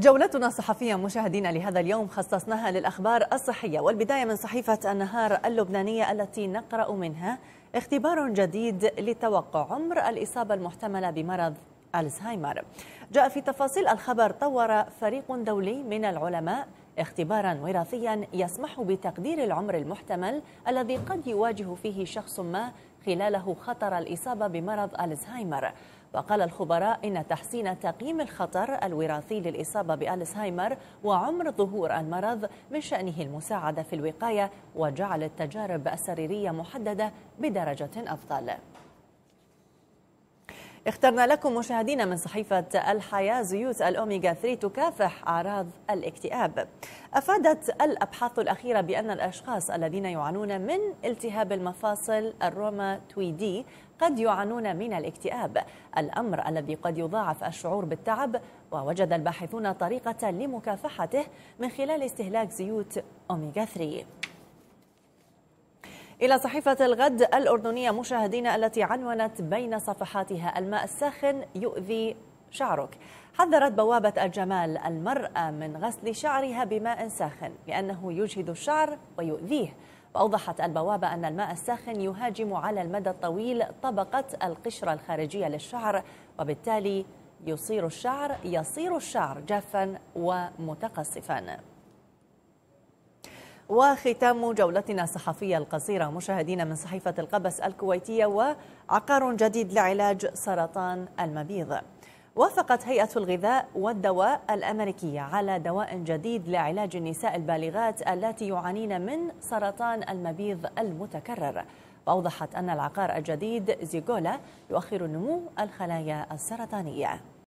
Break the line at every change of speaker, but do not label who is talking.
جولتنا الصحفية مشاهدينا لهذا اليوم خصصناها للأخبار الصحية والبداية من صحيفة النهار اللبنانية التي نقرأ منها اختبار جديد لتوقع عمر الإصابة المحتملة بمرض الزهايمر جاء في تفاصيل الخبر طور فريق دولي من العلماء اختبارا وراثيا يسمح بتقدير العمر المحتمل الذي قد يواجه فيه شخص ما خلاله خطر الإصابة بمرض الزهايمر وقال الخبراء إن تحسين تقييم الخطر الوراثي للإصابة بألزهايمر وعمر ظهور المرض من شأنه المساعدة في الوقاية وجعل التجارب السريرية محددة بدرجة أفضل اخترنا لكم مشاهدينا من صحيفة الحياة زيوت الأوميغا 3 تكافح أعراض الاكتئاب أفادت الأبحاث الأخيرة بأن الأشخاص الذين يعانون من التهاب المفاصل الروما الروماتويدي قد يعانون من الاكتئاب الأمر الذي قد يضاعف الشعور بالتعب ووجد الباحثون طريقة لمكافحته من خلال استهلاك زيوت أوميغا 3 إلى صحيفة الغد الأردنية مشاهدينا التي عنونت بين صفحاتها الماء الساخن يؤذي شعرك حذرت بوابة الجمال المرأة من غسل شعرها بماء ساخن لأنه يجهد الشعر ويؤذيه وأوضحت البوابة أن الماء الساخن يهاجم على المدى الطويل طبقة القشرة الخارجية للشعر وبالتالي يصير الشعر يصير الشعر جافا ومتقصفا وختام جولتنا الصحفية القصيرة مشاهدينا من صحيفة القبس الكويتية وعقار جديد لعلاج سرطان المبيض وافقت هيئة الغذاء والدواء الأمريكية على دواء جديد لعلاج النساء البالغات التي يعانين من سرطان المبيض المتكرر وأوضحت أن العقار الجديد زيغولا يؤخر نمو الخلايا السرطانية